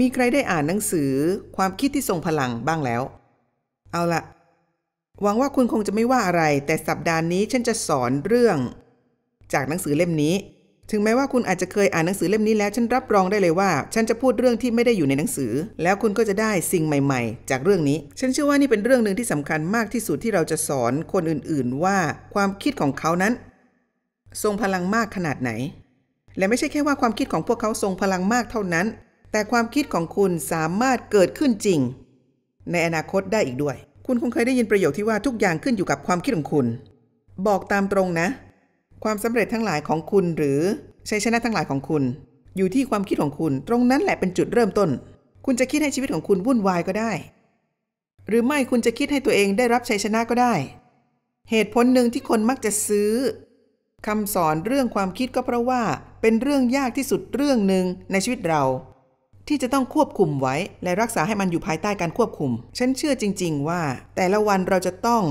มีใครได้อ่านหนังสือ ความคิดที่ทรงพลังบ้างแล้ว เอาละหวังว่าคุณคงจะไม่ว่าอะไร แต่สัปดาห์นี้ฉันจะสอนเรื่อง จากหนังสือเล่มนี้ ถึงแม้ว่าคุณอาจจะเคยอ่านหนังสือเล่มนี้แล้ว ฉันรับรองได้เลยว่า ฉันจะพูดเรื่องที่ไม่ได้อยู่ในหนังสือ แล้วคุณก็จะได้สิ่งใหม่ๆจากเรื่องนี้ ฉันเชื่อว่านี่เป็นเรื่องหนึ่งที่สำคัญมากที่สุดที่เราจะสอนคนอื่น ๆว่าความคิดของเขานั้น ทรงพลังมากขนาดไหน และไม่ใช่แค่ว่าความคิดของพวกเขาทรงพลังมากเท่านั้นแต่ความคิดของคุณสามารถเกิดขึ้นจริง ในอนาคตได้อีกด้วย คุณคงเคยได้ยินประโยคที่ว่าทุกอย่างขึ้นอยู่กับความคิดของคุณ บอกตามตรงนะ ความสำเร็จทั้งหลายของคุณหรือ ชัยชนะทั้งหลายของคุณ อยู่ที่ความคิดของคุณ ตรงนั้นแหละเป็นจุดเริ่มต้น คุณจะคิดให้ชีวิตของคุณวุ่นวายก็ได้ หรือไม่คุณจะคิดให้ตัวเองได้รับชัยชนะก็ได้ เหตุผลหนึ่งที่คนมักจะซื้อคำสอนเรื่องความคิดก็เพราะว่า เป็นเรื่องยากที่สุดเรื่องหนึ่งในชีวิตเราที่จะต้องควบคุมไว้และรักษาให้มันอยู่ภายใต้การควบคุม ฉันเชื่อจริง ๆ ว่า แต่ละวันเราจะต้อง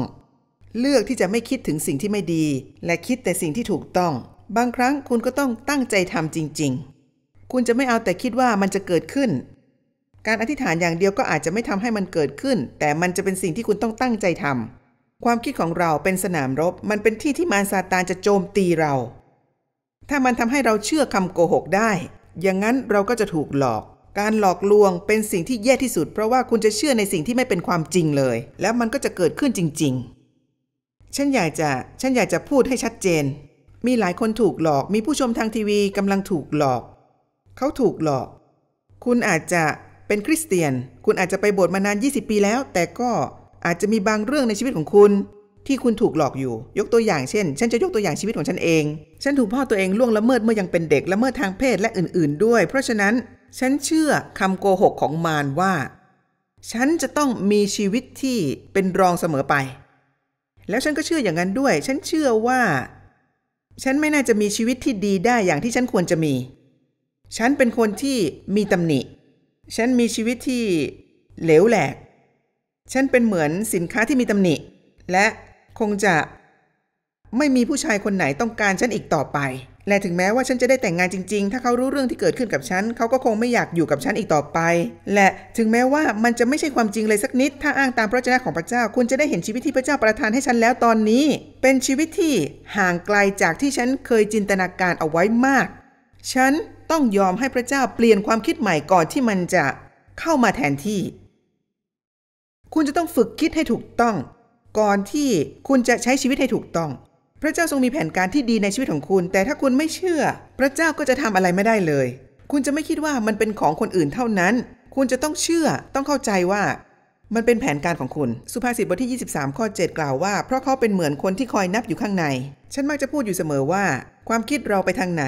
เลือกที่จะไม่คิดถึงสิ่งที่ไม่ดีและคิดแต่สิ่งที่ถูกต้อง บางครั้งคุณก็ต้องตั้งใจทำจริงๆ คุณจะไม่เอาแต่คิดว่ามันจะเกิดขึ้น การอธิษฐานอย่างเดียวก็อาจจะไม่ทำให้มันเกิดขึ้น แต่มันจะเป็นสิ่งที่คุณต้องตั้งใจทำความคิดของเราเป็นสนามรบ มันเป็นที่ที่มารซาตานจะโจมตีเรา ถ้ามันทำให้เราเชื่อคำโกหกได้ อย่างนั้นเราก็จะถูกหลอกการหลอกลวงเป็นสิ่งที่แย่ที่สุด เพราะว่าคุณจะเชื่อในสิ่งที่ไม่เป็นความจริงเลย แล้วมันก็จะเกิดขึ้นจริงๆ ฉันอยากจะฉันอยากจะพูดให้ชัดเจน มีหลายคนถูกหลอกมีผู้ชมทางทีวีกำลังถูกหลอก เขาถูกหลอก คุณอาจจะเป็นคริสเตียน คุณอาจจะไปโบสถ์มานาน 20 ปีแล้ว แต่ก็อาจจะมีบางเรื่องในชีวิตของคุณ ที่คุณถูกหลอกอยู่ ยกตัวอย่างเช่น ฉันจะยกตัวอย่างชีวิตของฉันเอง ฉันถูกพ่อตัวเองล่วงละเมิดเมื่อยังเป็นเด็กละเมิดทางเพศและอื่น ๆ ด้วย เพราะฉะนั้นฉันเชื่อคำโกหกของมารว่า ฉันจะต้องมีชีวิตที่เป็นรองเสมอไป แล้วฉันก็เชื่ออย่างนั้นด้วย ฉันเชื่อว่า ฉันไม่น่าจะมีชีวิตที่ดีได้อย่างที่ฉันควรจะมี ฉันเป็นคนที่มีตำหนิ ฉันมีชีวิตที่เหลวแหลก ฉันเป็นเหมือนสินค้าที่มีตำหนิ และคงจะไม่มีผู้ชายคนไหนต้องการฉันอีกต่อไปและถึงแม้ว่าฉันจะได้แต่งงานจริง ๆ ถ้าเขารู้เรื่องที่เกิดขึ้นกับฉัน เขาก็คงไม่อยากอยู่กับฉันอีกต่อไป และถึงแม้ว่ามันจะไม่ใช่ความจริงเลยสักนิด ถ้าอ้างตามพระเจ้าของพระเจ้า คุณจะได้เห็นชีวิตที่พระเจ้าประทานให้ฉันแล้วตอนนี้ เป็นชีวิตที่ห่างไกลจากที่ฉันเคยจินตนาการเอาไว้มาก ฉันต้องยอมให้พระเจ้าเปลี่ยนความคิดใหม่ก่อนที่มันจะเข้ามาแทนที่ คุณจะต้องฝึกคิดให้ถูกต้อง ก่อนที่คุณจะใช้ชีวิตให้ถูกต้องพระเจ้าทรงมีแผนการที่ดีในชีวิตของคุณ แต่ถ้าคุณไม่เชื่อ พระเจ้าก็จะทำอะไรไม่ได้เลย คุณจะไม่คิดว่ามันเป็นของคนอื่นเท่านั้น คุณจะต้องเชื่อ ต้องเข้าใจว่ามันเป็นแผนการของคุณ สุภาษิตบทที่ 23 ข้อ 7 กล่าวว่า เพราะเขาเป็นเหมือนคนที่คอยนับอยู่ข้างใน ฉันมักจะพูดอยู่เสมอว่า ความคิดเราไปทางไหน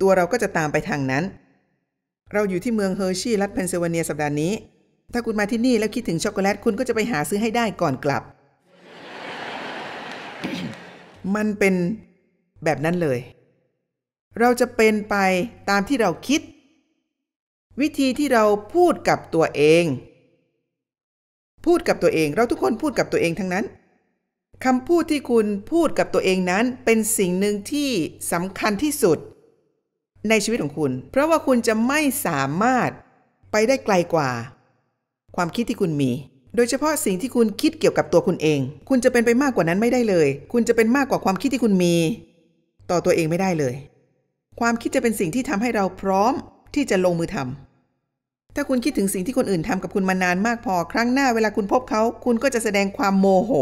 ตัวเราก็จะตามไปทางนั้น เราอยู่ที่เมืองเฮอร์ชี รัฐเพนซิลเวเนียสัปดาห์นี้ ถ้าคุณมาที่นี่แล้วคิดถึงช็อกโกแลต คุณก็จะไปหาซื้อให้ได้ก่อนกลับมันเป็นแบบนั้นเลย เราจะเป็นไปตามที่เราคิด วิธีที่เราพูดกับตัวเอง พูดกับตัวเองเราทุกคนพูดกับตัวเองทั้งนั้นคำพูดที่คุณพูดกับตัวเองนั้น เป็นสิ่งหนึ่งที่สำคัญที่สุดในชีวิตของคุณ เพราะว่าคุณจะไม่สามารถไปได้ไกลกว่าความคิดที่คุณมีโดยเฉพาะสิ่งที่คุณคิดเกี่ยวกับตัวคุณเอง คุณจะเป็นไปมากกว่านั้นไม่ได้เลย คุณจะเป็นมากกว่าความคิดที่คุณมี ต่อตัวเองไม่ได้เลย ความคิดจะเป็นสิ่งที่ทำให้เราพร้อมที่จะลงมือทำ ถ้าคุณคิดถึงสิ่งที่คนอื่นทำกับคุณมานานมากพอ ครั้งหน้าเวลาคุณพบเขา คุณก็จะแสดงความโมโห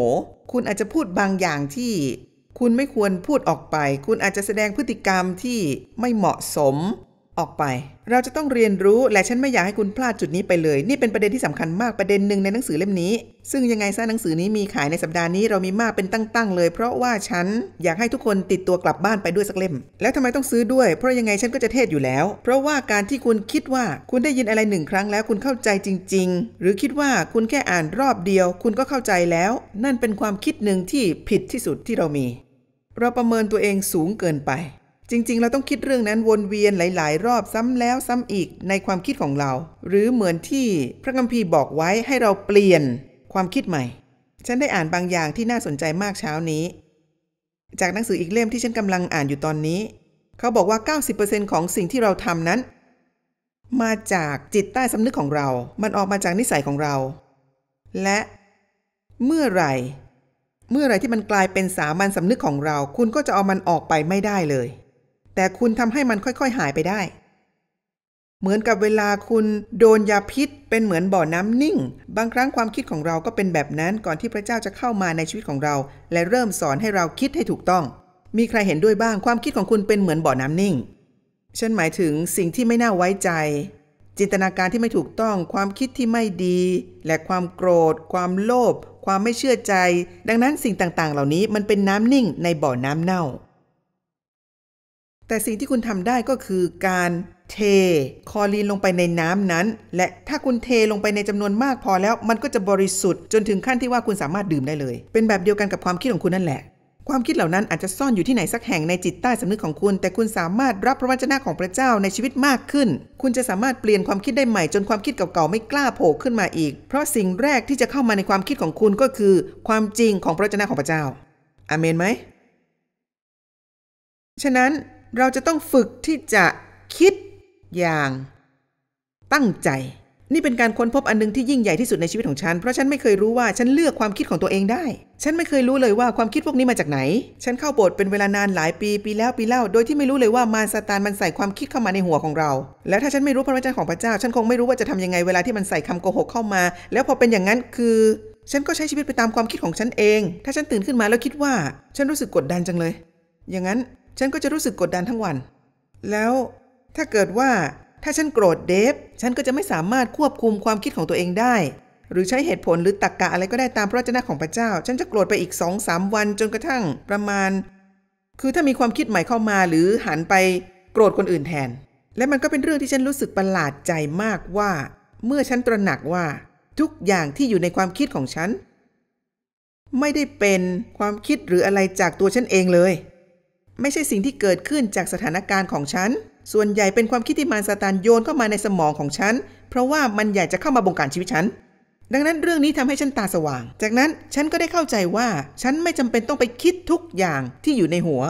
คุณอาจจะพูดบางอย่างที่ คุณไม่ควรพูดออกไป คุณอาจจะแสดงพฤติกรรมที่ไม่เหมาะสมออกไป เราจะต้องเรียนรู้ และฉันไม่อยากให้คุณพลาดจุดนี้ไปเลย นี่เป็นประเด็นที่สำคัญมาก ประเด็นหนึ่งในหนังสือเล่มนี้ ซึ่งยังไงซะหนังสือนี้มีขายในสัปดาห์นี้ เรามีมากเป็นตั้ง ๆ เลย เพราะว่าฉันอยากให้ทุกคนติดตัวกลับบ้านไปด้วยสักเล่ม แล้วทำไมต้องซื้อด้วย เพราะยังไงฉันก็จะเทศอยู่แล้ว เพราะว่าการที่คุณคิดว่าคุณได้ยินอะไรหนึ่งครั้งแล้วคุณเข้าใจจริง ๆ หรือคิดว่าคุณแค่อ่านรอบเดียว คุณก็เข้าใจแล้ว นั่นเป็นความคิดหนึ่งที่ผิดที่สุดที่เรามี เราประเมินตัวเองสูงเกินไปจริง ๆ เราต้องคิดเรื่องนั้นวนเวียนหลาย ๆ รอบซ้ำแล้วซ้ำอีกในความคิดของเรา หรือเหมือนที่พระคัมภีร์บอกไว้ให้เราเปลี่ยนความคิดใหม่ ฉันได้อ่านบางอย่างที่น่าสนใจมากเช้านี้ จากหนังสืออีกเล่มที่ฉันกำลังอ่านอยู่ตอนนี้ เขาบอกว่า 90%ของสิ่งที่เราทำนั้น มาจากจิตใต้สำนึกของเรา มันออกมาจากนิสัยของเรา และ เมื่อไหร่ เมื่อไหร่ที่มันกลายเป็นสามัญสำนึกของเรา คุณก็จะเอามันออกไปไม่ได้เลยแต่คุณทำให้มันค่อยๆ หายไปได้ เหมือนกับเวลาคุณโดนยาพิษเป็นเหมือนบ่อน้ำนิ่ง บางครั้งความคิดของเราก็เป็นแบบนั้นก่อนที่พระเจ้าจะเข้ามาในชีวิตของเรา และเริ่มสอนให้เราคิดให้ถูกต้อง มีใครเห็นด้วยบ้าง ความคิดของคุณเป็นเหมือนบ่อน้ำนิ่ง ฉันหมายถึงสิ่งที่ไม่น่าไว้ใจ จินตนาการที่ไม่ถูกต้อง ความคิดที่ไม่ดี และความโกรธ ความโลภความไม่เชื่อใจ ดังนั้นสิ่งต่างๆ เหล่านี้มันเป็นน้ำนิ่งในบ่อน้ำเน่าแต่สิ่งที่คุณทำได้ก็คือการเทคอลีนลงไปในน้ำนั้น และถ้าคุณเทลงไปในจำนวนมากพอแล้วมันก็จะบริสุทธิ์ จนถึงขั้นที่ว่าคุณสามารถดื่มได้เลย เป็นแบบเดียวกันกับความคิดของคุณนั่นแหละ ความคิดเหล่านั้นอาจจะซ่อนอยู่ที่ไหน สักแห่งในจิตใต้สำนึกของคุณ แต่คุณสามารถรับพระวจนะของพระเจ้าในชีวิตมากขึ้น คุณจะสามารถเปลี่ยนความคิดได้ใหม่ จนความคิดเก่าๆไม่กล้าโผล่ขึ้นมาอีก เพราะสิ่งแรกที่จะเข้ามาในความคิดของคุณก็คือ ความจริงของพระวจนะของพระเจ้าอเมนไหมฉะนั้นเราจะต้องฝึกที่จะคิดอย่าง ตั้งใจ นี่เป็นการค้นพบอันนึงที่ยิ่งใหญ่ที่สุดในชีวิตของฉันเพราะฉันไม่เคยรู้ว่าฉันเลือกความคิดของตัวเองได้ ฉันไม่เคยรู้เลยว่าความคิดพวกนี้มาจากไหน ฉันเข้าโบสถ์เป็นเวลานานหลายปี ปีแล้วปีเล่า โดยที่ไม่รู้เลยว่ามารซาตานมันใส่ความคิดเข้ามาในหัวของเรา แล้วถ้าฉันไม่รู้พระวจนะของพระเจ้า ฉันคงไม่รู้ว่าจะทำยังไงเวลาที่มันใส่คำโกหกเข้ามา แล้วพอเป็นอย่างนั้นคือ ฉันก็ใช้ชีวิตไปตามความคิดของฉันเอง ถ้าฉันตื่นขึ้นมาแล้วคิดว่า ฉันรู้สึกกดดันจังเลย อย่างนั้นฉันก็จะรู้สึกกดดันทั้งวัน แล้วถ้าเกิดว่าถ้าฉันโกรธเดฟ ฉันก็จะไม่สามารถควบคุมความคิดของตัวเองได้ หรือใช้เหตุผลหรือตรรกกะอะไรก็ได้ตามพระเจ้าของพระเจ้า ฉันจะโกรธไปอีกสองสามวันจนกระทั่งประมาณ คือถ้ามีความคิดใหม่เข้ามาหรือหันไปโกรธคนอื่นแทน และมันก็เป็นเรื่องที่ฉันรู้สึกประหลาดใจมากว่า เมื่อฉันตระหนักว่า ทุกอย่างที่อยู่ในความคิดของฉัน ไม่ได้เป็นความคิดหรืออะไรจากตัวฉันเองเลยไม่ใช่สิ่งที่เกิดขึ้นจากสถานการณ์ของฉัน ส่วนใหญ่เป็นความคิดที่มารซาตานโยนเข้ามาในสมองของฉัน เพราะว่ามันอยากจะเข้ามาบงการชีวิตฉัน ดังนั้นเรื่องนี้ทำให้ฉันตาสว่าง จากนั้นฉันก็ได้เข้าใจว่าฉันไม่จำเป็นต้องไปคิดทุกอย่างที่อยู่ในหัว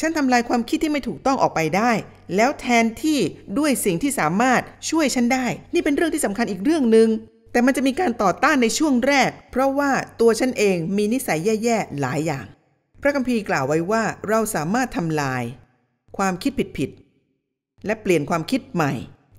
ฉันทำลายความคิดที่ไม่ถูกต้องออกไปได้ แล้วแทนที่ด้วยสิ่งที่สามารถช่วยฉันได้ นี่เป็นเรื่องที่สำคัญอีกเรื่องหนึ่ง แต่มันจะมีการต่อต้านในช่วงแรก เพราะว่าตัวฉันเองมีนิสัยแย่ๆหลายอย่างพระคัมภีร์กล่าวไว้ว่าเราสามารถทำลาย ความคิดผิดๆและเปลี่ยนความคิดใหม่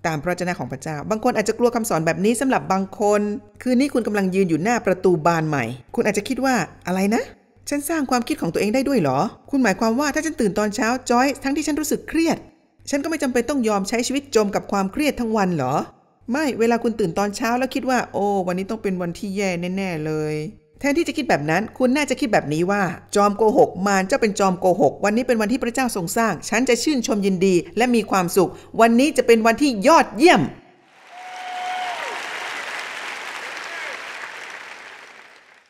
ตามพระเจ้าของพระเจ้า บางคนอาจจะกลัวคำสอนแบบนี้สำหรับบางคน คืนนี้คุณกำลังยืนอยู่หน้าประตูบานใหม่ คุณอาจจะคิดว่าอะไรนะ ฉันสร้างความคิดของตัวเองได้ด้วยเหรอ คุณหมายความว่าถ้าฉันตื่นตอนเช้าจอย ทั้งที่ฉันรู้สึกเครียด ฉันก็ไม่จำเป็นต้องยอมใช้ชีวิตจมกับความเครียดทั้งวันเหรอ ไม่เวลาคุณตื่นตอนเช้า แล้วคิดว่าโอ้วันนี้ต้องเป็นวันที่แย่แน่ๆเลยแทนที่จะคิดแบบนั้น คุณน่าจะคิดแบบนี้ว่า จอมโกหก มารเจ้าเป็นจอมโกหก วันนี้เป็นวันที่พระเจ้าทรงสร้าง ฉันจะชื่นชมยินดีและมีความสุข วันนี้จะเป็นวันที่ยอดเยี่ยม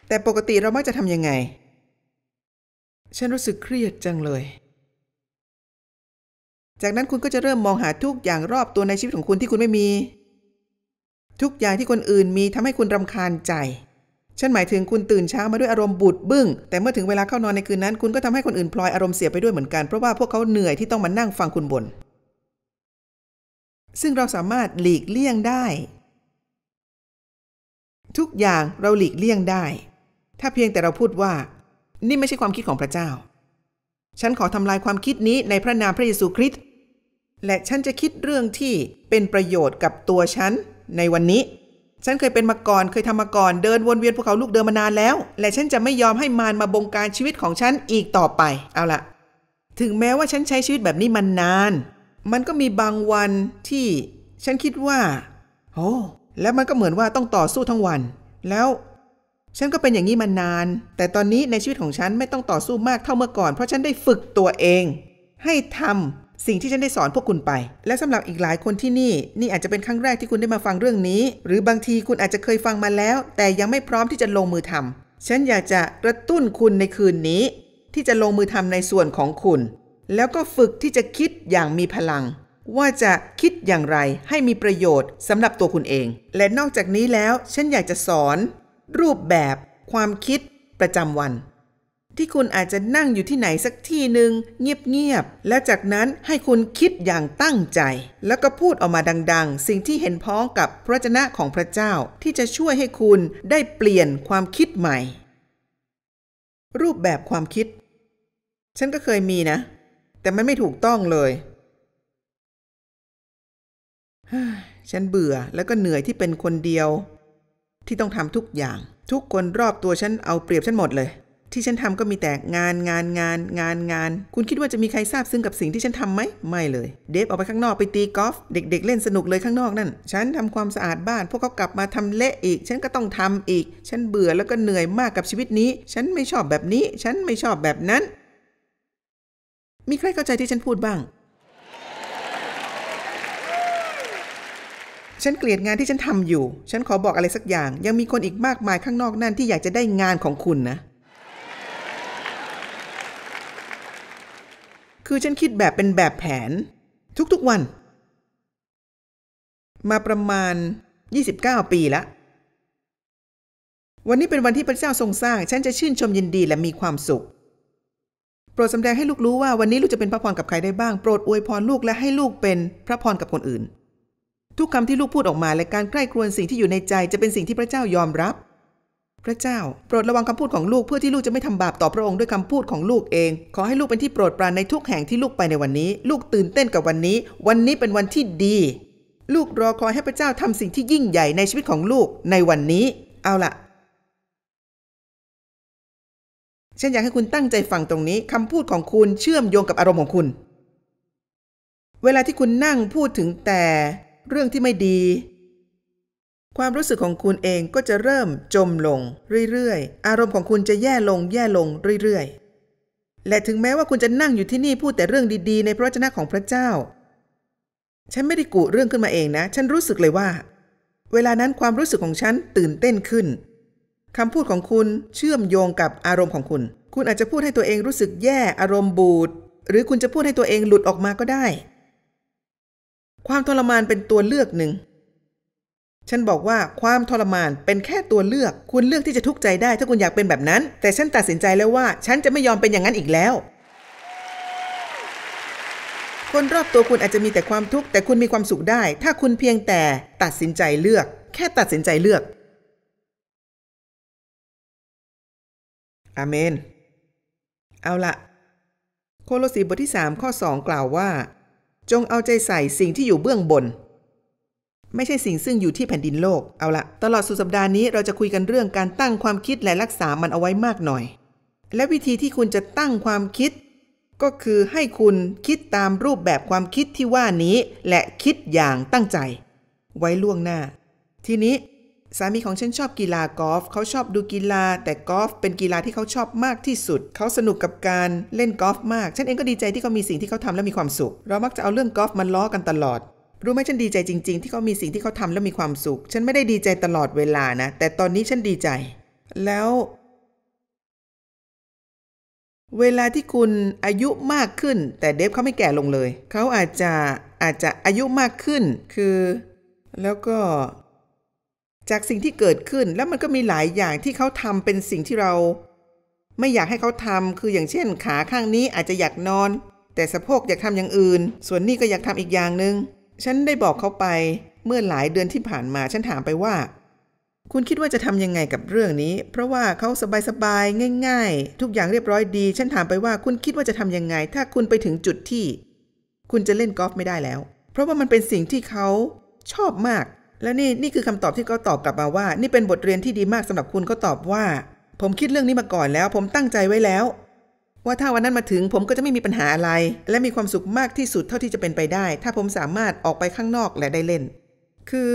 แต่ปกติเรามักจะทำยังไง ฉันรู้สึกเครียดจังเลย จากนั้นคุณก็จะเริ่มมองหาทุกอย่างรอบตัวในชีวิตของคุณที่คุณไม่มี ทุกอย่างที่คนอื่นมีทำให้คุณรำคาญใจฉันหมายถึงคุณตื่นเช้ามาด้วยอารมณ์บูดบึง้ง แต่เมื่อถึงเวลาเข้านอนในคืนนั้น คุณก็ทำให้คนอื่นพลอยอารมณ์เสียไปด้วยเหมือนกัน เพราะว่าพวกเขาเหนื่อยที่ต้องมานั่งฟังคุณบน่นซึ่งเราสามารถหลีกเลี่ยงได้ ทุกอย่างเราหลีกเลี่ยงได้ ถ้าเพียงแต่เราพูดว่า นี่ไม่ใช่ความคิดของพระเจ้า ฉันขอทำลายความคิดนี้ในพระนามพระเยซูคริสต์และฉันจะคิดเรื่องที่เป็นประโยชน์กับตัวฉันในวันนี้ฉันเคยเป็นมาก่อน เคยทำมาก่อนเดินวนเวียนภูเขาลูกเดิมมานานแล้ว และฉันจะไม่ยอมให้มารมาบงการชีวิตของฉันอีกต่อไป เอาละถึงแม้ว่าฉันใช้ชีวิตแบบนี้มานาน มันก็มีบางวันที่ ฉันคิดว่าโอ้แล้วมันก็เหมือนว่าต้องต่อสู้ทั้งวัน แล้ว ฉันก็เป็นอย่างนี้มานาน แต่ตอนนี้ในชีวิตของฉันไม่ต้องต่อสู้มากเท่าเมื่อก่อน เพราะฉันได้ฝึกตัวเอง ให้ทำสิ่งที่ฉันได้สอนพวกคุณไป และสำหรับอีกหลายคนที่นี่ นี่อาจจะเป็นครั้งแรกที่คุณได้มาฟังเรื่องนี้ หรือบางทีคุณอาจจะเคยฟังมาแล้ว แต่ยังไม่พร้อมที่จะลงมือทำฉันอยากจะกระตุ้นคุณในคืนนี้ ที่จะลงมือทำในส่วนของคุณ แล้วก็ฝึกที่จะคิดอย่างมีพลัง ว่าจะคิดอย่างไรให้มีประโยชน์สำหรับตัวคุณเอง และนอกจากนี้แล้วฉันอยากจะสอน รูปแบบ ความคิด ประจำวันที่คุณอาจจะนั่งอยู่ที่ไหนสักที่หนึ่งเงียบๆ และจากนั้นให้คุณคิดอย่างตั้งใจ แล้วก็พูดออกมาดัง ๆ สิ่งที่เห็นพ้องกับพระชนะของพระเจ้าที่จะช่วยให้คุณได้เปลี่ยนความคิดใหม่ รูปแบบความคิด ฉันก็เคยมีนะ แต่มันไม่ถูกต้องเลย ฉันเบื่อแล้วก็เหนื่อยที่เป็นคนเดียว ที่ต้องทำทุกอย่าง ทุกคนรอบตัวฉันเอาเปรียบฉันหมดเลยที่ฉันทำก็มีแต่งานงานงาน งานงาน คุณคิดว่าจะมีใครทราบซึ้งกับสิ่งที่ฉันทํำไหม ไม่เลย เดฟออกไปข้างนอกไปตีกอล์ฟ เด็กๆเล่นสนุกเลยข้างนอกนั่น ฉันทำความสะอาดบ้าน พวกเขากลับมาทำเละอีก ฉันก็ต้องทำอีก ฉันเบื่อแล้วก็เหนื่อยมากกับชีวิตนี้ ฉันไม่ชอบแบบนี้ ฉันไม่ชอบแบบนั้น มีใครเข้าใจที่ฉันพูดบ้าง ฉันเกลียดงานที่ฉันทำอยู่ ฉันขอบอกอะไรสักอย่าง ยังมีคนอีกมากมาย ข้างนอกนั่นที่อยากจะได้งานของคุณนะคือฉันคิดแบบเป็นแบบแผน ทุกๆวัน มาประมาณ 29 ปีละ วันนี้เป็นวันที่พระเจ้าทรงสร้าง ฉันจะชื่นชมยินดีและมีความสุข โปรดสำแดงให้ลูกรู้ว่าวันนี้ลูกจะเป็นพระพรกับใครได้บ้างโปรดอวยพรลูกและให้ลูกเป็นพระพรกับคนอื่น ทุกคำที่ลูกพูดออกมา และการใกล้ครวญสิ่งที่อยู่ในใจจะเป็นสิ่งที่พระเจ้ายอมรับพระเจ้าโปรดระวังคำพูดของลูกเพื่อที่ลูกจะไม่ทำบาปต่อพระองค์ด้วยคำพูดของลูกเอง ขอให้ลูกเป็นที่โปรดปรานในทุกแห่งที่ลูกไปในวันนี้ ลูกตื่นเต้นกับวันนี้ วันนี้เป็นวันที่ดี ลูกรอคอยให้พระเจ้าทำสิ่งที่ยิ่งใหญ่ในชีวิตของลูกในวันนี้ เอาละฉันอยากให้คุณตั้งใจฟังตรงนี้คำพูดของคุณเชื่อมโยงกับอารมณ์ของคุณ เวลาที่คุณนั่งพูดถึงแต่เรื่องที่ไม่ดีความรู้สึกของคุณเองก็จะเริ่มจมลงเรื่อยๆ อารมณ์ของคุณจะแย่ลง แย่ลงเรื่อยๆ และถึงแม้ว่าคุณจะนั่งอยู่ที่นี่พูดแต่เรื่องดีๆในพระวจนะของพระเจ้า ฉันไม่ได้กุเรื่องขึ้นมาเองนะ ฉันรู้สึกเลยว่า เวลานั้นความรู้สึกของฉันตื่นเต้นขึ้นคำพูดของคุณเชื่อมโยงกับอารมณ์ของคุณ คุณอาจจะพูดให้ตัวเองรู้สึกแย่อารมณ์บูด หรือคุณจะพูดให้ตัวเองหลุดออกมาก็ได้ ความทรมานเป็นตัวเลือกหนึ่งฉันบอกว่าความทรมานเป็นแค่ตัวเลือก คุณเลือกที่จะทุกข์ใจได้ ถ้าคุณอยากเป็นแบบนั้น แต่ฉันตัดสินใจแล้วว่า ฉันจะไม่ยอมเป็นอย่างนั้นอีกแล้วคนรอบตัวคุณอาจจะมีแต่ความทุกข์แต่คุณมีความสุขได้ ถ้าคุณเพียงแต่ตัดสินใจเลือก แค่ตัดสินใจเลือกอาเมนเอาละโคโลสีบทที่ 3 ข้อ2 กล่าวว่า จงเอาใจใส่สิ่งที่อยู่เบื้องบนไม่ใช่สิ่ง ซึ่งอยู่ที่แผ่นดินโลก เอาละ ตลอดสุดสัปดาห์นี้เราจะคุยกันเรื่องการตั้งความคิดและรักษามันเอาไว้มากหน่อย และวิธีที่คุณจะตั้งความคิด ก็คือให้คุณคิดตามรูปแบบความคิดที่ว่านี้ และคิดอย่างตั้งใจ ไว้ล่วงหน้า ทีนี้สามีของฉันชอบกีฬากอล์ฟ เขาชอบดูกีฬา แต่กอล์ฟเป็นกีฬาที่เขาชอบมากที่สุด เขาสนุกกับการเล่นกอล์ฟมาก ฉันเองก็ดีใจที่เขามีสิ่งที่เขาทำและมีความสุข เรามักจะเอาเรื่องกอล์ฟมาล้อกันตลอดรู้ไหมฉันดีใจจริง ๆ ที่เขามีสิ่งที่เขาทำแล้วมีความสุข ฉันไม่ได้ดีใจตลอดเวลานะแต่ตอนนี้ฉันดีใจ แล้ว เวลาที่คุณอายุมากขึ้น แต่เดฟเขาไม่แก่ลงเลย เขาอาจจะอาจจะอายุมากขึ้น คือ แล้วก็ จากสิ่งที่เกิดขึ้นแล้วมันก็มีหลายอย่างที่เขาทำเป็นสิ่งที่เรา ไม่อยากให้เขาทำ คืออย่างเช่น ขาข้างนี้อาจจะอยากนอน แต่สะโพกอยากทำอย่างอื่น ส่วนนี้ก็อยากทำอีกอย่างหนึง่งฉันได้บอกเขาไปเมื่อหลายเดือนที่ผ่านมาฉันถามไปว่า คุณคิดว่าจะทำยังไงกับเรื่องนี้ เพราะว่าเขาสบายๆง่าย ๆ ทุกอย่างเรียบร้อยดี ฉันถามไปว่า คุณคิดว่าจะทำยังไง ถ้าคุณไปถึงจุดที่ คุณจะเล่นกอล์ฟไม่ได้แล้ว เพราะว่ามันเป็นสิ่งที่เขาชอบมาก และนี่นี่คือคำตอบที่เขาตอบกลับมาว่า นี่เป็นบทเรียนที่ดีมากสำหรับคุณเขาตอบว่า ผมคิดเรื่องนี้มาก่อนแล้ว ผมตั้งใจไว้แล้วว่าถ้าวันนั้นมาถึงผมก็จะไม่มีปัญหาอะไร และมีความสุขมากที่สุดเท่าที่จะเป็นไปได้ ถ้าผมสามารถออกไปข้างนอกและได้เล่น คือ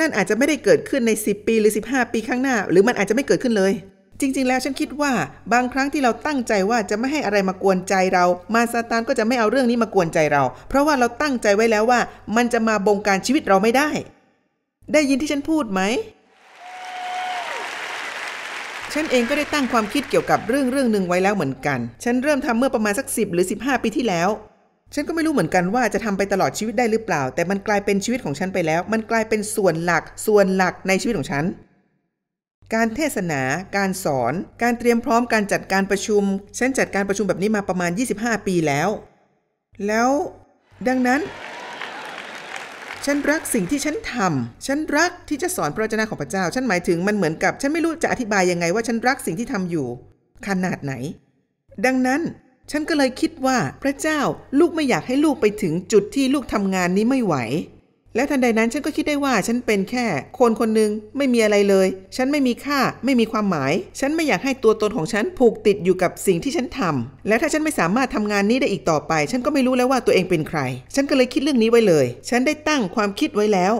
นั่นอาจจะไม่ได้เกิดขึ้นใน 10 ปีหรือ 15 ปีข้างหน้า หรือมันอาจจะไม่เกิดขึ้นเลย จริงๆแล้วฉันคิดว่า บางครั้งที่เราตั้งใจว่าจะไม่ให้อะไรมากวนใจเรามาซาตานก็จะไม่เอาเรื่องนี้มากวนใจเรา เพราะว่าเราตั้งใจไว้แล้วว่า มันจะมาบงการชีวิตเราไม่ได้ได้ยินที่ฉันพูดไหมฉันเองก็ได้ตั้งความคิดเกี่ยวกับเรื่องเรื่องหนึ่งไว้แล้วเหมือนกัน ฉันเริ่มทำเมื่อประมาณสัก 10 หรือ15 ปีที่แล้ว ฉันก็ไม่รู้เหมือนกันว่าจะทำไปตลอดชีวิตได้หรือเปล่า แต่มันกลายเป็นชีวิตของฉันไปแล้ว มันกลายเป็นส่วนหลัก ส่วนหลักในชีวิตของฉัน การเทศนา การสอน การเตรียมพร้อมการจัดการประชุม ฉันจัดการประชุมแบบนี้มาประมาณ 25 ปีแล้ว แล้ว ดังนั้นฉันรักสิ่งที่ฉันทำฉันรักที่จะสอนพระเจนะของพระเจ้า ฉันหมายถึงมันเหมือนกับฉันไม่รู้จะอธิบายยังไงว่าฉันรักสิ่งที่ทำอยู่ขนาดไหน ดังนั้น ฉันก็เลยคิดว่า พระเจ้าลูกไม่อยากให้ลูกไปถึงจุดที่ลูกทำงานนี้ไม่ไหวและทันใดนั้นฉันก็คิดได้ว่าฉันเป็นแค่คนคนหนึ่งไม่มีอะไรเลย ฉันไม่มีค่าไม่มีความหมาย ฉันไม่อยากให้ตัวตนของฉันผูกติดอยู่กับสิ่งที่ฉันทำ และถ้าฉันไม่สามารถทำงานนี้ได้อีกต่อไป ฉันก็ไม่รู้แล้วว่าตัวเองเป็นใคร ฉันก็เลยคิดเรื่องนี้ไว้เลย ฉันได้ตั้งความคิดไว้แล้ว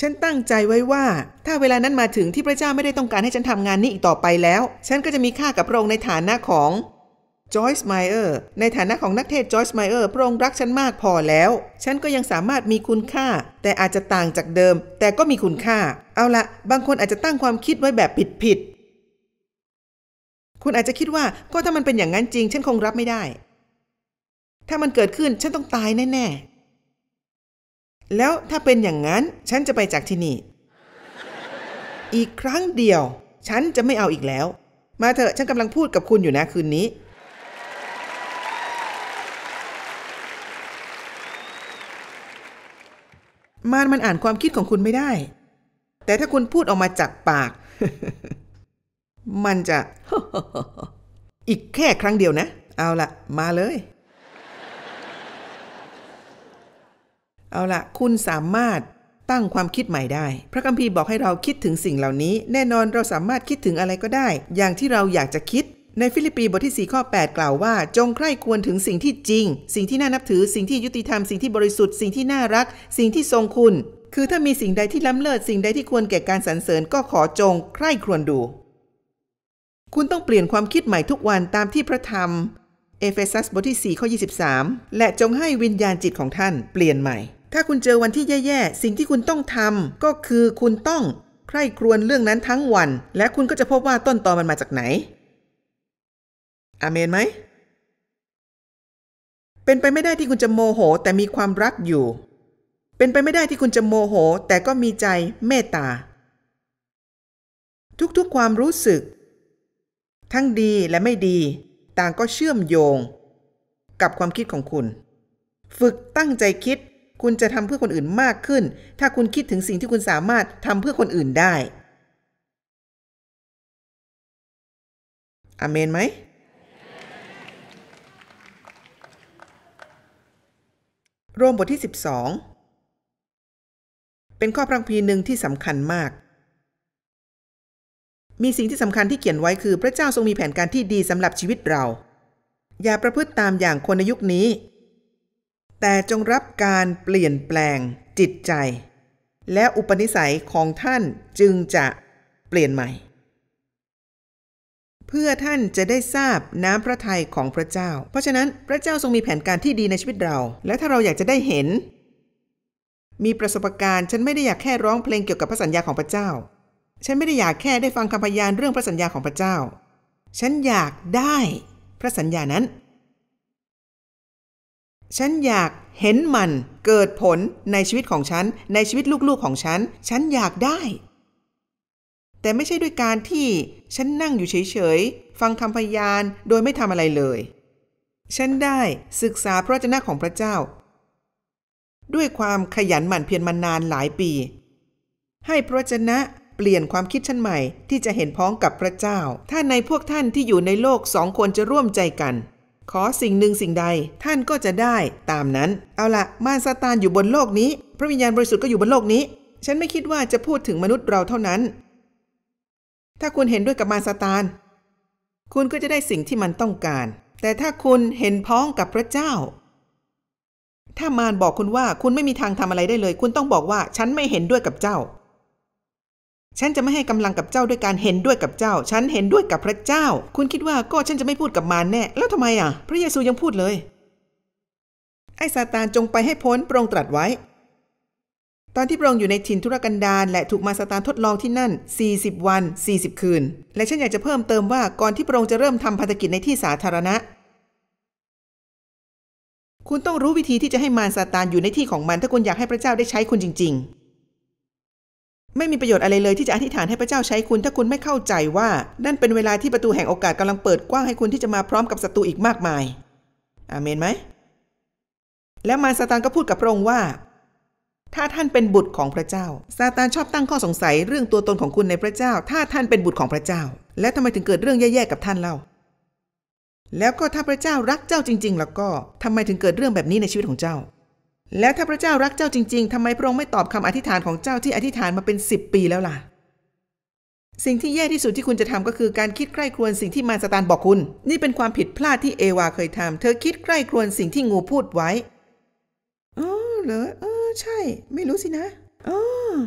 ฉันตั้งใจไว้ว่า ถ้าเวลานั้นมาถึงที่พระเจ้าไม่ได้ต้องการให้ฉันทำงานนี้อีกต่อไปแล้ว ฉันก็จะมีค่ากับพระองค์ในฐานะของจอยส์ไมเออร์ในฐานะของนักเทศจอยส์ไมเออร์พระองค์รักฉันมากพอแล้ว ฉันก็ยังสามารถมีคุณค่า แต่อาจจะต่างจากเดิม แต่ก็มีคุณค่า เอาละบางคนอาจจะตั้งความคิดไว้แบบผิดๆคุณอาจจะคิดว่าก็ถ้ามันเป็นอย่างนั้นจริงฉันคงรับไม่ได้ ถ้ามันเกิดขึ้นฉันต้องตายแน่ ๆ แล้วถ้าเป็นอย่างนั้น ฉันจะไปจากที่นี่อีกครั้งเดียว ฉันจะไม่เอาอีกแล้ว มาเถอะฉันกำลังพูดกับคุณอยู่นะคืนนี้มารมันอ่านความคิดของคุณไม่ได้ แต่ถ้าคุณพูดออกมาจากปาก มันจะ อีกแค่ครั้งเดียวนะ เอาละ มาเลย เอาละคุณสามารถตั้งความคิดใหม่ได้ พระคัมภีร์บอกให้เราคิดถึงสิ่งเหล่านี้ แน่นอนเราสามารถคิดถึงอะไรก็ได้ อย่างที่เราอยากจะคิดในฟิลิปปีบทที่ 4 ข้อ 8 กล่าวว่า จงใคร่ควรถึงสิ่งที่จริง สิ่งที่น่านับถือ สิ่งที่ยุติธรรม สิ่งที่บริสุทธิ์ สิ่งที่น่ารัก สิ่งที่ทรงคุณ คือถ้ามีสิ่งใดที่ล้ำเลิศ สิ่งใดที่ควรแก่การสรรเสริญ ก็ขอจงใคร่ครวญดู คุณต้องเปลี่ยนความคิดใหม่ทุกวันตามที่พระธรรม เอเฟซัสบทที่ 4 ข้อ 23 และจงให้วิญญาณจิตของท่าน เปลี่ยนใหม่ ถ้าคุณเจอวันที่แย่ ๆ สิ่งที่คุณต้องทำก็คือคุณต้อง ใคร่ครวญเรื่องนั้นทั้งวัน และคุณก็จะพบว่าต้นตอมันมาจากไหนอาเมนไหม เป็นไปไม่ได้ที่คุณจะโมโห แต่มีความรักอยู่ เป็นไปไม่ได้ที่คุณจะโมโห แต่ก็มีใจเมตตา ทุกๆความรู้สึก ทั้งดีและไม่ดี ต่างก็เชื่อมโยง กับความคิดของคุณ ฝึกตั้งใจคิด คุณจะทำเพื่อคนอื่นมากขึ้น ถ้าคุณคิดถึงสิ่งที่คุณสามารถทำเพื่อคนอื่นได้ อเมนไหมร่วมบทที่ 12 เป็นข้อพรัมพีหนึ่งที่สำคัญมาก มีสิ่งที่สำคัญที่เขียนไว้คือพระเจ้าทรงมีแผนการที่ดีสำหรับชีวิตเรา อย่าประพฤติตามอย่างคนในยุคนี้ แต่จงรับการเปลี่ยนแปลงจิตใจ และอุปนิสัยของท่านจึงจะเปลี่ยนใหม่พื่อท่านจะได้ทราบน้ำพระทัยของพระเจ้า เพราะฉะนั้นพระเจ้าทรงมีแผนการที่ดีในชีวิตเรา และถ้าเราอยากจะได้เห็น มีประสบการณ์ฉันไม่ได้อยากแค่ร้องเพลงเกี่ยวกับพระสัญญาของพระเจ้า ฉันไม่ได้อยากแค่ได้ฟังคำพยานเรื่องพระสัญญาของพระเจ้า ฉันอยากได้ พระสัญญานั้น ฉันอยากเห็นมันเกิดผลในชีวิตของฉัน ในชีวิตลูกๆของฉัน ฉันอยากได้แต่ไม่ใช่ด้วยการที่ฉันนั่งอยู่เฉยๆ ฟังคำพยาน โดยไม่ทำอะไรเลย ฉันได้ศึกษาพระเจ้าของพระเจ้า ด้วยความขยันหมั่นเพียรมานานหลายปี ให้พระเจนะเปลี่ยนความคิดชั้นใหม่ ที่จะเห็นพ้องกับพระเจ้า ถ้าในพวกท่านที่อยู่ในโลกสองคนจะร่วมใจกัน ขอสิ่งหนึ่งสิ่งใดท่านก็จะได้ตามนั้น เอาละมารซาตานอยู่บนโลก นี้ พระวิญญาณบริสุทธิ์ก็อยู่บนโลกนี้ ฉันไม่คิดว่าจะพูดถึงมนุษย์เราเท่านั้นถ้าคุณเห็นด้วยกับมารซาตาน คุณก็จะได้สิ่งที่มันต้องการ แต่ถ้าคุณเห็นพ้องกับพระเจ้า ถ้ามารบอกคุณว่าคุณไม่มีทางทำอะไรได้เลย คุณต้องบอกว่าฉันไม่เห็นด้วยกับเจ้า ฉันจะไม่ให้กำลังกับเจ้าด้วยการเห็นด้วยกับเจ้า ฉันเห็นด้วยกับพระเจ้า คุณคิดว่าก็ฉันจะไม่พูดกับมารแน่ แล้วทำไมอ่ะ พระเยซูยังพูดเลย ไอ้ซาตานจงไปให้พ้นโปรงตรัสไว้ตอนที่พระองค์อยู่ในถิ่นทุรกันดารและถูกมาสตานทดลองที่นั่น40วัน40 คืนและฉันอยากจะเพิ่มเติมว่าก่อนที่พระองค์จะเริ่มทำภารกิจในที่สาธารณะ คุณต้องรู้วิธีที่จะให้มารซาตานอยู่ในที่ของมัน ถ้าคุณอยากให้พระเจ้าได้ใช้คุณจริงๆ ไม่มีประโยชน์อะไรเลยที่จะอธิษฐานให้พระเจ้าใช้คุณถ้าคุณไม่เข้าใจว่า นั่นเป็นเวลาที่ประตูแห่งโอกาสกำลังเปิดกว้างให้คุณที่จะมาพร้อมกับศัตรูอีกมากมายอาเมนไหมแล้วมารซาตานก็พูดกับพระองค์ว่าถ้าท่านเป็นบุตรของพระเจ้า ซาตานชอบตั้งข้อสงสัยเรื่องตัวตนของคุณในพระเจ้า ถ้าท่านเป็นบุตรของพระเจ้า และทำไมถึงเกิดเรื่องแย่ๆกับท่านเล่า แล้วก็ถ้าพระเจ้ารักเจ้าจริงๆแล้วก็ ทำไมถึงเกิดเรื่องแบบนี้ในชีวิตของเจ้า แล้วถ้าพระเจ้ารักเจ้าจริงๆ ทำไมพระองค์ไม่ตอบคำอธิษฐานของเจ้าที่อธิษฐานมาเป็นิบปีแล้วล่ะ สิ่งที่แย่ที่สุดที่คุณจะทำก็คือการคิดใกล้ครวนสิ่งที่มารซาตานบอกคุณ นี่เป็นความผิดพลาดที่เอวาเคยทำเธอคิดใกล้ครวนสิ่งที่งูพูดไว้อ๋อเหรอใช่ ไม่รู้สินะอ๋อ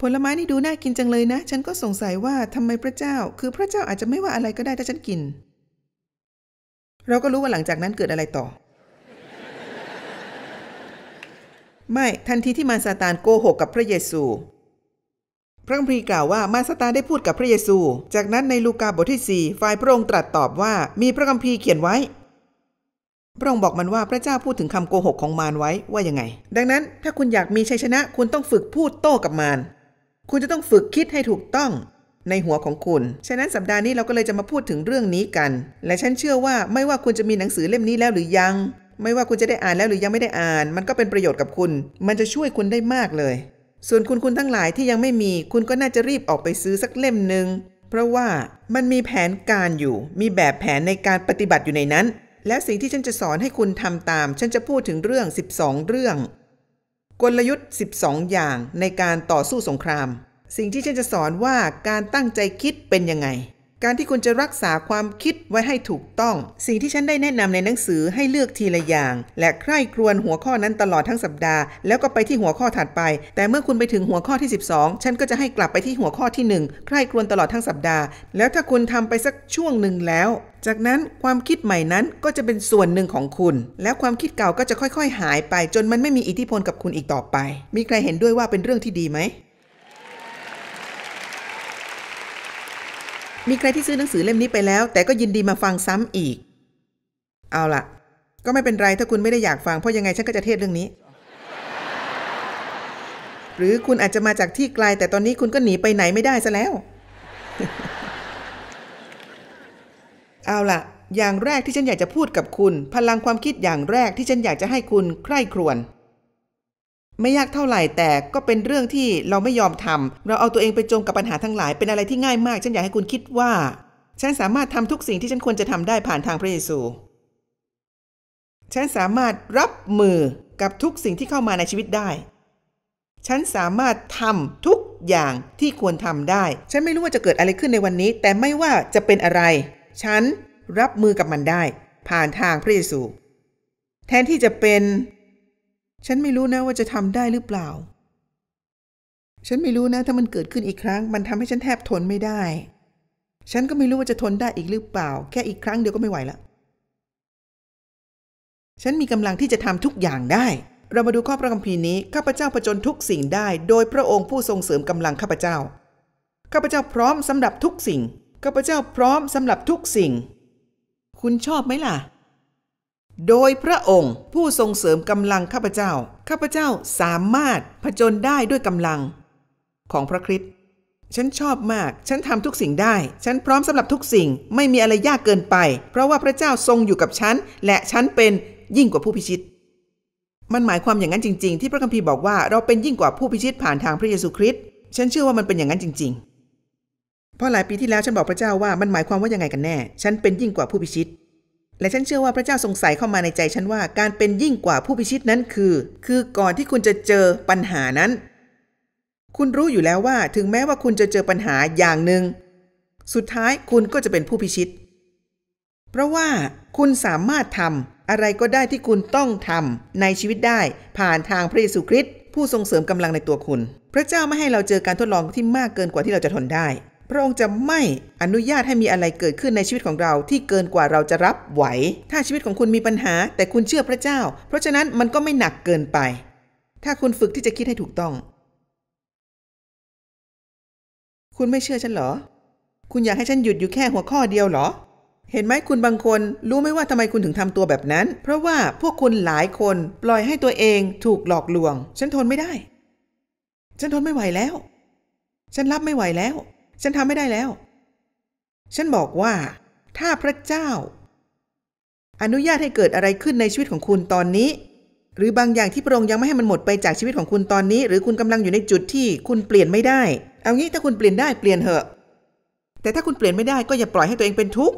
ผลไม้นี่ดูน่ากินจังเลยนะ ฉันก็สงสัยว่าทำไมพระเจ้า คือพระเจ้าอาจจะไม่ว่าอะไรก็ได้ถ้าฉันกิน เราก็รู้ว่าหลังจากนั้นเกิดอะไรต่อ ไม่ทันทีที่มารซาตานโกหกกับพระเยซูพระคัมภีร์กล่าวว่ามารซาตานได้พูดกับพระเยซู จากนั้นในลูกาบทที่4ฝ่ายพระองค์ตรัสตอบว่า มีพระคัมภีร์เขียนไว้พระองค์บอกมันว่าพระเจ้าพูดถึงคำโกหกของมารไว้ว่ายังไง ดังนั้นถ้าคุณอยากมีชัยชนะ คุณต้องฝึกพูดโต้กับมาร คุณจะต้องฝึกคิดให้ถูกต้อง ในหัวของคุณ ฉะนั้นสัปดาห์นี้เราก็เลยจะมาพูดถึงเรื่องนี้กัน และฉันเชื่อว่าไม่ว่าคุณจะมีหนังสือเล่มนี้แล้วหรือยัง ไม่ว่าคุณจะได้อ่านแล้วหรือยังไม่ได้อ่าน มันก็เป็นประโยชน์กับคุณ มันจะช่วยคุณได้มากเลย ส่วนคุณคุณทั้งหลายที่ยังไม่มี คุณก็น่าจะรีบออกไปซื้อสักเล่มหนึ่งเพราะว่ามันมีแผนการอยู่ มีแบบแผนในการปฏิบัติอยู่ในนั้นและสิ่งที่ฉันจะสอนให้คุณทำตาม ฉันจะพูดถึงเรื่อง 12 เรื่อง กลยุทธ์ 12 อย่างในการต่อสู้สงคราม สิ่งที่ฉันจะสอนว่าการตั้งใจคิดเป็นยังไงการที่คุณจะรักษาความคิดไว้ให้ถูกต้อง สิ่งที่ฉันได้แนะนำในหนังสือให้เลือกทีละอย่าง และใคร่ครวญหัวข้อนั้นตลอดทั้งสัปดาห์ แล้วก็ไปที่หัวข้อถัดไป แต่เมื่อคุณไปถึงหัวข้อที่ 12 ฉันก็จะให้กลับไปที่หัวข้อที่1ใคร่ครวญตลอดทั้งสัปดาห์แล้วถ้าคุณทำไปสักช่วงหนึ่งแล้ว จากนั้นความคิดใหม่นั้นก็จะเป็นส่วนหนึ่งของคุณ แล้วความคิดเก่าก็จะค่อยๆ หายไป จนมันไม่มีอิทธิพลกับคุณอีกต่อไป มีใครเห็นด้วยว่าเป็นเรื่องที่ดีไหมมีใครที่ซื้อหนังสือเล่มนี้ไปแล้ว แต่ก็ยินดีมาฟังซ้ำอีก เอาล่ะ ก็ไม่เป็นไรถ้าคุณไม่ได้อยากฟังเพราะยังไงฉันก็จะเทศเรื่องนี้ หรือคุณอาจจะมาจากที่ไกล แต่ตอนนี้คุณก็หนีไปไหนไม่ได้ซะแล้ว เอาล่ะ อย่างแรกที่ฉันอยากจะพูดกับคุณ พลังความคิดอย่างแรกที่ฉันอยากจะให้คุณ ใคร่ครวญไม่ยากเท่าไหร่แต่ก็เป็นเรื่องที่เราไม่ยอมทำ เราเอาตัวเองไปจมกับปัญหาทั้งหลายเป็นอะไรที่ง่ายมากฉันอยากให้คุณคิดว่า ฉันสามารถทำทุกสิ่งที่ฉันควรจะทำได้ผ่านทางพระเยซูฉันสามารถรับมือกับทุกสิ่งที่เข้ามาในชีวิตได้ ฉันสามารถทำทุกอย่างที่ควรทำได้ ฉันไม่รู้ว่าจะเกิดอะไรขึ้นในวันนี้ แต่ไม่ว่าจะเป็นอะไรฉันรับมือกับมันได้ ผ่านทางพระเยซูแทนที่จะเป็นฉันไม่รู้นะว่าจะทำได้หรือเปล่า ฉันไม่รู้นะ ถ้ามันเกิดขึ้นอีกครั้ง มันทำให้ฉันแทบทนไม่ได้ ฉันก็ไม่รู้ว่าจะทนได้อีกหรือเปล่า แค่อีกครั้งเดียวก็ไม่ไหวละฉันมีกำลังที่จะทำทุกอย่างได้ เรามาดูข้อพระคัมภีร์นี้ ข้าพเจ้าผจญทุกสิ่งได้ โดยพระองค์ผู้ทรงเสริมกำลังข้าพเจ้าข้าพเจ้าพร้อมสำหรับทุกสิ่งข้าพเจ้าพร้อมสำหรับทุกสิ่ง คุณชอบไหมล่ะโดยพระองค์ผู้ทรงเสริมกำลังข้าพเจ้าข้าพเจ้าสามารถผจญได้ด้วยกำลัง ของพระคริสต์ฉันชอบมากฉันทำทุกสิ่งได้ฉันพร้อมสำหรับทุกสิ่งไม่มีอะไรยากเกินไป เพราะว่าพระเจ้าทรงอยู่กับฉัน และฉันเป็นยิ่งกว่าผู้พิชิต มันหมายความอย่างนั้นจริงๆ ที่พระคัมภีร์บอกว่าเราเป็นยิ่งกว่าผู้พิชิตผ่านทางพระเยซูคริสต์ฉันเชื่อว่ามันเป็นอย่างนั้นจริง ๆ เพราะหลายปีที่แล้วฉันบอกพระเจ้าว่ามันหมายความว่ายังไงกันแน่ฉันเป็นยิ่งกว่าผู้พิชิตและฉันเชื่อว่าพระเจ้าสงสัยเข้ามาในใจฉันว่า การเป็นยิ่งกว่าผู้พิชิตนั้นคือ คือก่อนที่คุณจะเจอปัญหานั้น คุณรู้อยู่แล้วว่าถึงแม้ว่าคุณจะเจอปัญหาอย่างหนึ่ง สุดท้ายคุณก็จะเป็นผู้พิชิต เพราะว่าคุณสามารถทำอะไรก็ได้ที่คุณต้องทำในชีวิตได้ผ่านทางพระเยซูคริสต์ผู้ทรงเสริมกำลังในตัวคุณพระเจ้าไม่ให้เราเจอการทดลองที่มากเกินกว่าที่เราจะทนได้พระองค์จะไม่อนุญาตให้มีอะไรเกิดขึ้นในชีวิตของเราที่เกินกว่าเราจะรับไหว ถ้าชีวิตของคุณมีปัญหา แต่คุณเชื่อพระเจ้า เพราะฉะนั้นมันก็ไม่หนักเกินไป ถ้าคุณฝึกที่จะคิดให้ถูกต้อง คุณไม่เชื่อฉันเหรอ คุณอยากให้ฉันหยุดอยู่แค่หัวข้อเดียวเหรอ เห็นไหมคุณบางคนรู้ไหมว่าทำไมคุณถึงทำตัวแบบนั้น เพราะว่าพวกคุณหลายคนปล่อยให้ตัวเองถูกหลอกลวง ฉันทนไม่ได้ ฉันทนไม่ไหวแล้ว ฉันรับไม่ไหวแล้วฉันทำไม่ได้แล้ว ฉันบอกว่า ถ้าพระเจ้า อนุญาตให้เกิดอะไรขึ้นในชีวิตของคุณตอนนี้ หรือบางอย่างที่พระองค์ยังไม่ให้มันหมดไปจากชีวิตของคุณตอนนี้ หรือคุณกำลังอยู่ในจุดที่คุณเปลี่ยนไม่ได้ เอางี้ถ้าคุณเปลี่ยนได้เปลี่ยนเถอะ แต่ถ้าคุณเปลี่ยนไม่ได้ก็อย่าปล่อยให้ตัวเองเป็นทุกข์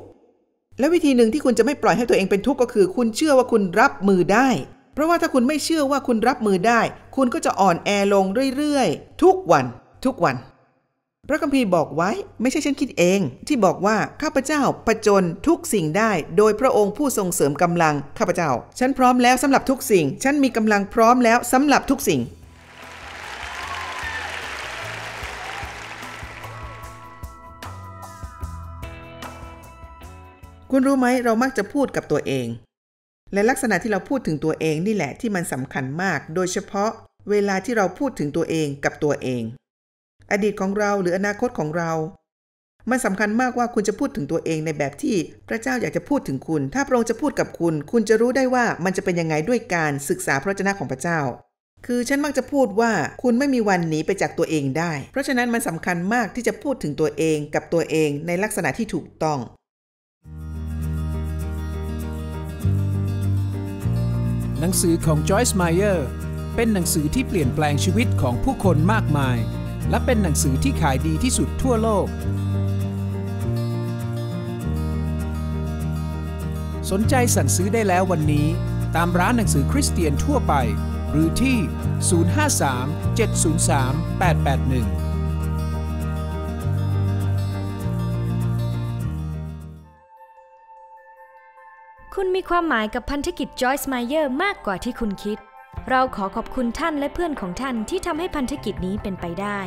และวิธีหนึ่งที่คุณจะไม่ปล่อยให้ตัวเองเป็นทุกข์ก็คือ คุณเชื่อว่าคุณรับมือได้ เพราะว่าถ้าคุณไม่เชื่อว่าคุณรับมือได้ คุณก็จะอ่อนแอลงเรื่อยๆทุกวัน ทุกวันพระคัมภีร์บอกไว้ ไม่ใช่ฉันคิดเอง ที่บอกว่าข้าพเจ้าประจนทุกสิ่งได้ โดยพระองค์ผู้ทรงเสริมกำลังข้าพเจ้า ฉันพร้อมแล้วสำหรับทุกสิ่ง ฉันมีกำลังพร้อมแล้วสำหรับทุกสิ่ง คุณรู้ไหมเรามักจะพูดกับตัวเอง และลักษณะที่เราพูดถึงตัวเองนี่แหละที่มันสำคัญมาก โดยเฉพาะ เวลาที่เราพูดถึงตัวเองกับตัวเองอดีตของเราหรืออนาคตของเรา มันสำคัญมากว่าคุณจะพูดถึงตัวเองในแบบที่พระเจ้าอยากจะพูดถึงคุณ ถ้าพระองค์จะพูดกับคุณ คุณจะรู้ได้ว่ามันจะเป็นยังไงด้วยการศึกษาพระเจนะของพระเจ้า คือฉันมักจะพูดว่าคุณไม่มีวันหนีไปจากตัวเองได้ เพราะฉะนั้นมันสำคัญมากที่จะพูดถึงตัวเองกับตัวเองในลักษณะที่ถูกต้อง หนังสือของจอยส์ไมเออร์เป็นหนังสือที่เปลี่ยนแปลงชีวิตของผู้คนมากมายและเป็นหนังสือที่ขายดีที่สุดทั่วโลก สนใจสั่งซื้อได้แล้ววันนี้ ตามร้านหนังสือคริสเตียนทั่วไป หรือที่ 053-703-881 คุณมีความหมายกับพันธกิจจอยส์ไมเยอร์มากกว่าที่คุณคิดเราขอขอบคุณท่านและเพื่อนของท่านที่ทำให้พันธกิจนี้เป็นไปได้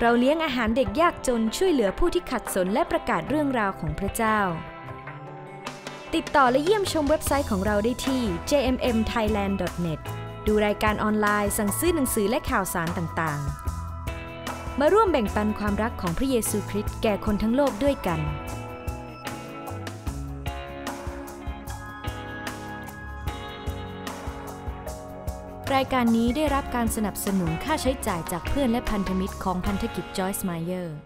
เราเลี้ยงอาหารเด็กยากจนช่วยเหลือผู้ที่ขัดสนและประกาศเรื่องราวของพระเจ้า ติดต่อและเยี่ยมชมเว็บไซต์ของเราได้ที่ jmmthailand.net ดูรายการออนไลน์ สั่งซื้อหนังสือและข่าวสารต่าง ๆ มาร่วมแบ่งปันความรักของพระเยซูคริสต์แก่คนทั้งโลกด้วยกันรายการนี้ได้รับการสนับสนุนค่าใช้จ่ายจากเพื่อนและพันธมิตรของพันธกิจจอยส์มาเยอร์